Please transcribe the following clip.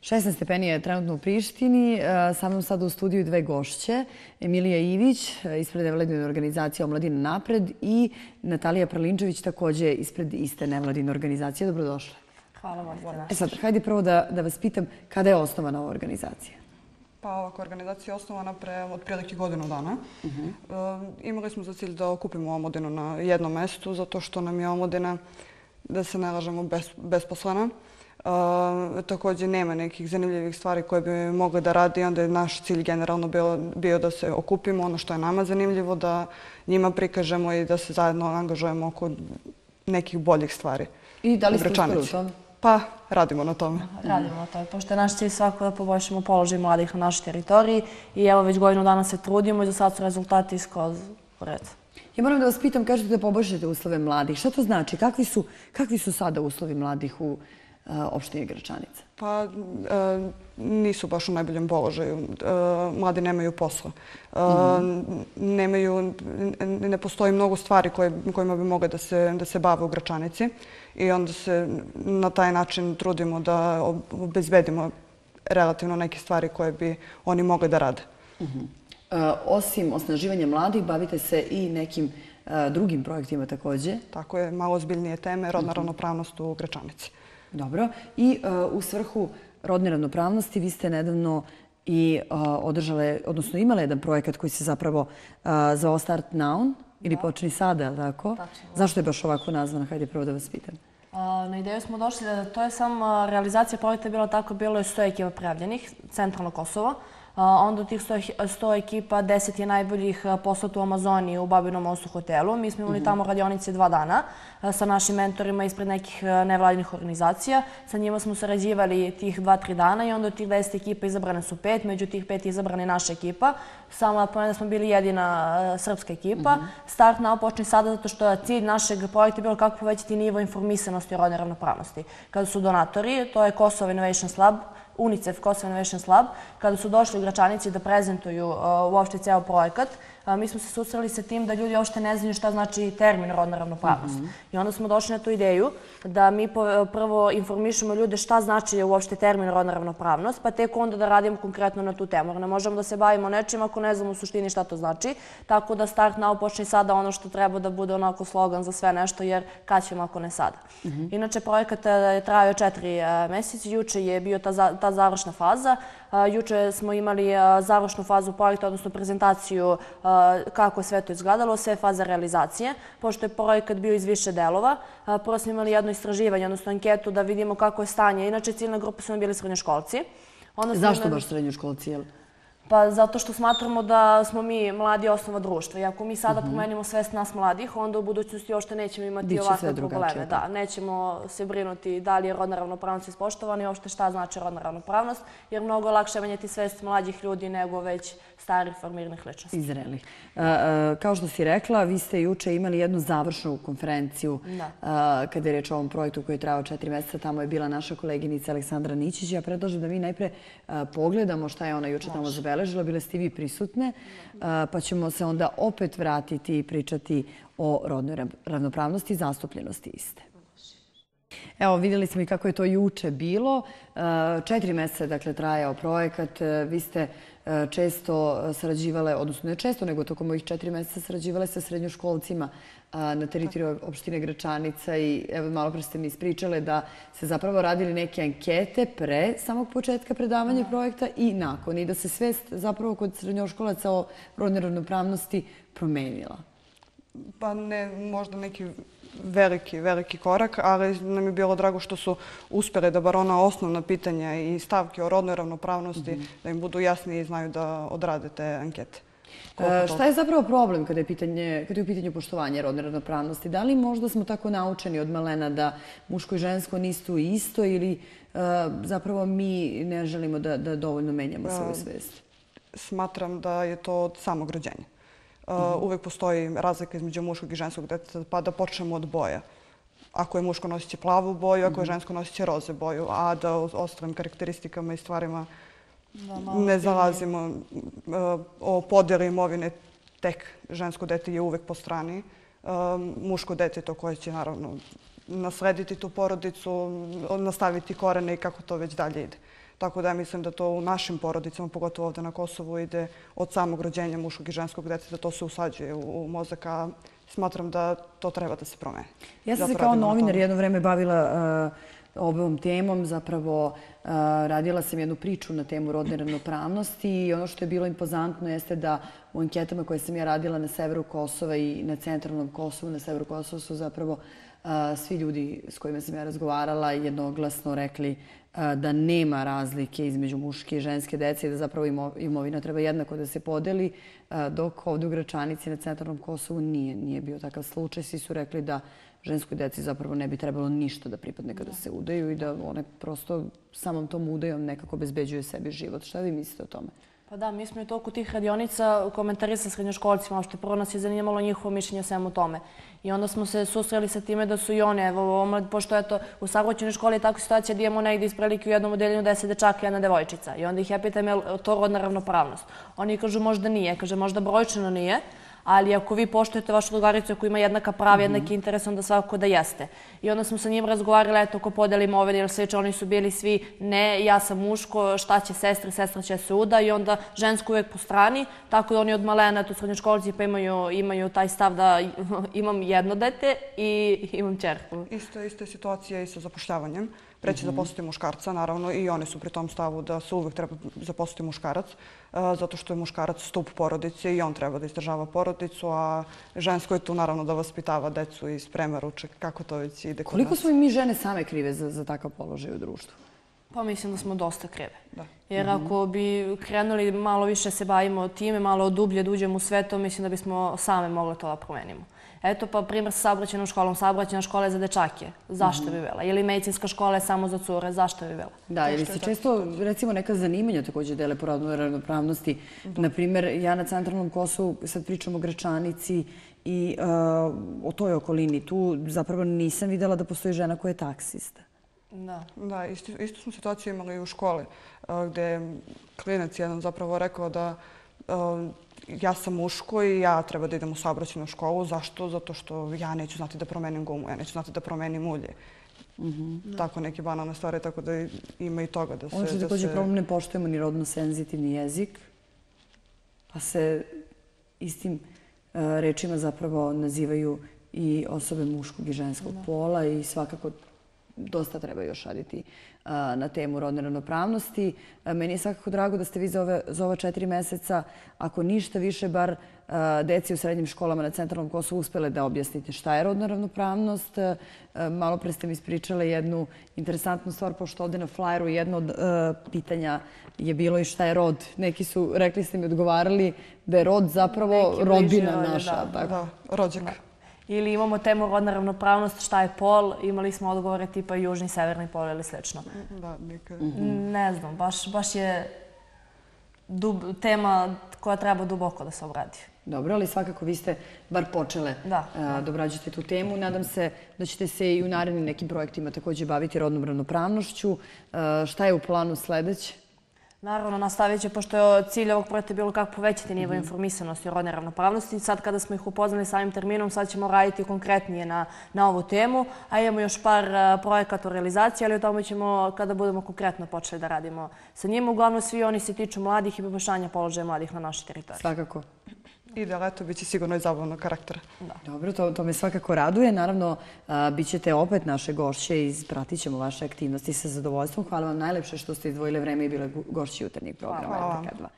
16 stepenija je trenutno u Prištini. E, sa mnom sada u studiju dve gošće. Emilija Ivić e, ispred nevladine organizacije Omladina napred i Natalija Prlinđević, također ispred iste nevladine organizacije. Dobrodošle. Hvala vam. E sad, hajde prvo da, da vas pitam kada je osnovana ova organizacija? Pa ovako, organizacija je osnovana pre od prilike godinu dana. Uh imali smo za cilj da okupimo omladinu na jednom mestu zato što nam je omladina, da se ne lažemo, bes, besposlena. Također nema nekih zanimljivih stvari koje bi mogli da radi. Onda je naš cilj generalno bio da se okupimo ono što je nama zanimljivo, da njima prikažemo i da se zajedno angažujemo oko nekih boljih stvari. I da li ste uspili u tome? Pa, radimo na tome. Radimo na tome, pošto je naš cilj svako da poboljšamo položaj mladih na našoj teritoriji. I evo, već godinu dana se trudimo i za sad su rezultati skroz u redu. Ja moram da vas pitam, kažete da poboljšate uslove mladih. Šta to znači? Kakvi su sada uslovi mladih u Hrvatskoj? Eh, opštine Gračanica? Pa eh, nisu baš u najboljem položaju. Eh, mladi nemaju posla. Ne postoji mnogo stvari kojima bi mogli da se bave u Gračanici i onda se na taj način trudimo da obezbedimo relativno neke stvari koje bi oni mogli da rade. Mhm. Osim osnaživanja mladih, bavite se i nekim drugim projektima također? Tako je, malo zbiljnije teme, rodna mhm. ravnopravnost u Gračanici. Dobro. I e, u svrhu rodne ravnopravnosti vi ste nedavno i e, održale, odnosno imale jedan projekat koji se zapravo e, zvao Start Now ili počni sada, ali tako? Zašto je baš ovako nazvana? Hajde prvo da vas pitam. Na ideju smo došli da to je samo realizacija projekta bilo tako, bilo je sto ekipa prijavljenih, centralno Kosovo. Kosovo. Onda u tih 100 ekipa 10 je najboljih poslat u Amazoniji u Babinom Osu hotelu. Mi smo imali mhm. tamo radionice dva dana sa našim mentorima ispred nekih nevladinih organizacija. Sa njima smo sarađivali tih 2-3 dana i onda u tih 10 ekipa izabrane su pet. Među tih 5 izabrane je naša ekipa. Samo da pomenem da smo bili jedina srpska ekipa. Mhm. Start nao počne sada zato što je cilj našeg projekta bilo kako povećati nivo informisanosti o rodne ravnopravnosti. Kada su donatori, to je Kosovo Innovation Slab, UNICEF, Kosovo Innovation Lab, kada su došli u Gračanici da prezentuju uh, uopšte ceo projekat mi smo se susreli sa tim da ljudi uopšte ne znaju šta znači termin rodna ravnopravnost. Mhm. I onda smo došli na tu ideju da mi e, prvo informišemo ljude šta znači uopšte termin rodna ravnopravnost, pa tek onda da radimo konkretno na tu temu. Ne možemo da se bavimo nečim ako ne znamo u suštini šta to znači. Tako da start now počne sada ono što treba da bude onako slogan za sve nešto, jer kad ćemo ako ne sada. Mhm. Inače, projekat e, je trajao četiri e, meseci. Juče je bio ta završna faza. Juče smo imali završnu fazu projekta, odnosno prezentaciju kako sve to izgledalo, sve faza realizacije, pošto je projekat bio iz više delova. Prvo smo imali jedno istraživanje, odnosno anketu da vidimo kako je stanje. Inače, ciljna grupa su nam bili srednjoškolci. Zašto baš srednjoškolci, jel? Pa zato što smatramo da smo mi mladi osnova društva. I ako mi sada mhm. promenimo svest nas mladih, onda u budućnosti još nećemo imati ovakve probleme. Da, nećemo se brinuti da li je rodna ravnopravnost ispoštovana i uopšte šta znači rodna ravnopravnost, jer mnogo je lakše menjati svest mladih ljudi nego već stari formirnih ličnosti. Izrelih. Kao što si rekla, vi ste juče imali jednu završnu konferenciju kada je reč o ovom projektu koji je trajao četiri meseca. Tamo je bila naša koleginica Aleksandra Nićić. Ja predlažem da mi najpre pogledamo šta je ona juče tamo zabel obeležila, bile ste i vi prisutne, pa ćemo se onda opet vratiti i pričati o rodnoj ravnopravnosti i zastupljenosti iste. Evo, vidjeli smo i kako je to juče bilo. Četiri mese je dakle, trajao projekat. Vi ste često sarađivale, odnosno ne često, nego tokom ovih četiri mese sarađivale sa srednjoškolcima na teritoriju opštine Gračanica i evo malo pre ste mi ispričale da se zapravo radili neke ankete pre samog početka predavanja projekta i nakon i da se svest zapravo kod srednjoškolaca o rodnoj ravnopravnosti promenila. Pa ne, možda neki veliki, veliki korak, ali nam je bilo drago što su uspjeli da bar ona osnovna pitanja i stavke o rodnoj ravnopravnosti mhm. da im budu jasni i znaju da odrade te ankete. Šta je zapravo problem kada je u pitanju poštovanja rodne radnopravnosti? Da li možda smo tako naučeni od malena da muško i žensko nisu isto ili e, zapravo mi ne želimo da dovoljno menjamo svoju e, svest? Smatram da je to od samog rođenja. E, mhm. Uvijek postoji razlika između muškog i ženskog deteta, pa da počnemo od boja. Ako je muško, nosiće plavu boju, ako je mhm. žensko, nosiće roze boju, a da ostalim karakteristikama i stvarima ne zalazimo e, o podjeli imovine tek žensko dete je uvek po strani. E, muško dete to koje će naravno naslediti tu porodicu, nastaviti korene i kako to već dalje ide. Tako da mislim da to u našim porodicama, pogotovo ovde na Kosovu, ide od samog rođenja muškog i ženskog deteta, to se usađuje u mozak, a smatram da to treba da se promene. Ja sam se kao novinar jedno vreme bavila e, ovom temom. Zapravo e, radila sam jednu priču na temu rodne ravnopravnosti i ono što je bilo impozantno jeste da u anketama koje sam ja radila na severu Kosova i na centralnom Kosovu, na severu Kosova su zapravo svi ljudi s kojima sam ja razgovarala jednoglasno rekli da nema razlike između muške i ženske dece i da zapravo imovina treba jednako da se podeli, dok ovdje u Gračanici na centralnom Kosovu nije, nije bio takav slučaj. Svi su rekli da ženskoj deci zapravo ne bi trebalo ništa da pripadne kada se udaju i da one prosto samom tom udajom nekako obezbeđuje sebi život. Šta vi mislite o tome? Pa da, mi smo i toku tih radionica komentari sa srednjoškolicima, ošte prvo nas je zanimalo njihovo mišljenje o svemu tome. I onda smo se susreli sa time da su i oni, pošto u sagoćenoj školi je takva situacija da imamo negdje isprilike u jednom udeljenju deset dečaka i jedna devojčica. I onda ih ja pitam je li to rodna ravnopravnost. Oni kažu možda nije, kaže možda brojčano nije, ali ako vi poštojete vašu drugaricu, ako ima jednaka prava, mhm. jednaki interes, onda svakako da jeste. I onda smo sa njim razgovarali, eto, ko podelimo ove jer sliče, oni su bili svi, ne, ja sam muško, šta će sestri, sestra će se uda i onda žensko uvijek po strani, tako da oni od malena, eto, srednje školici, pa imaju, imaju taj stav da imam jedno dete i imam čerku. Isto je situacija i sa zapošljavanjem preći mhm. zaposliti muškarca, naravno, i one su pri tom stavu da se uvijek treba zaposliti muškarac, zato što je muškarac stup porodice i on treba da izdržava porodicu, a žensko je tu, naravno, da vaspitava decu i sprema ruček, kako to već ide Koliko smo i mi žene same krive za takav položaj u društvu? Pa mislim da smo dosta krive. Jer mhm. ako bi krenuli malo više se bavimo time, malo dublje da uđemo u sve to, mislim da bismo same mogli to da promenimo. Eto pa primjer sa saobraćenom školom, saobraćena škola je za dečake, zašto bi mhm. vela? Ili medicinska škola je samo za cure, zašto bi vela? Da, ili se često recimo neka zanimanja takođe dele porodnoj ravnopravnosti. Naprimjer, ja na centralnom Kosovu sad pričam o Gračanici i uh, o toj okolini. Tu zapravo nisam videla da postoji žena koja je taksista. Da, isto smo situaciju imali i u škole uh, gdje je klinac jednom zapravo rekao da uh, ja sam muško i ja treba da idem u saobraćenu školu. Zašto? Zato što ja neću znati da promenim gumu, ja neću znati da promenim ulje. Mhm. Tako neke banalne stvari, tako da ima i toga da se... Ono što takođe problem ne poštojemo ni rodno-senzitivni jezik, pa se istim e, rečima zapravo nazivaju i osobe muškog i ženskog pola i svakako dosta treba još raditi na temu rodne ravnopravnosti. Meni je svakako drago da ste vi za ova četiri meseca, ako ništa više, bar deci u srednjim školama na centralnom Kosovu uspjele da objasnite šta je rodna ravnopravnost. Malo pre ste mi ispričale jednu interesantnu stvar, pošto ovdje na flyeru jedno od pitanja je bilo i šta je rod. Neki su, rekli ste mi, odgovarali da je rod zapravo rodina naša. Da, rođena ili imamo temu rodna ravnopravnost, šta je pol, imali smo odgovore tipa južni, severni pol ili slično. Da, nikada. Mhm. Ne znam, baš, baš je dub, tema koja treba duboko da se obradi. Dobro, ali svakako vi ste bar počele da, a, obrađate tu temu. Nadam se da ćete se i u narednim nekim projektima takođe baviti rodnom ravnopravnošću. šta je u planu sledeće? Naravno, nastavit će, pošto je cilj ovog projekta bilo kako povećati nivo mhm. informisanosti o rodne ravnopravnosti. Sad kada smo ih upoznali samim terminom, sad ćemo raditi konkretnije na ovu temu. A imamo još par e, projekata u realizaciji, ali o tome ćemo, kada budemo konkretno počeli da radimo sa njim, uglavnom svi oni se tiču mladih i poboljšanja položaja mladih na našoj teritoriji. Svakako i da leto biće sigurno i zabavnog karaktera. Dobro, to me svakako raduje. Naravno, bit ćete opet naše gošće i pratit ćemo vaše aktivnosti sa zadovoljstvom. Hvala vam najlepše što ste izdvojile vreme i bile gošće jutarnjeg programa. Hvala vam.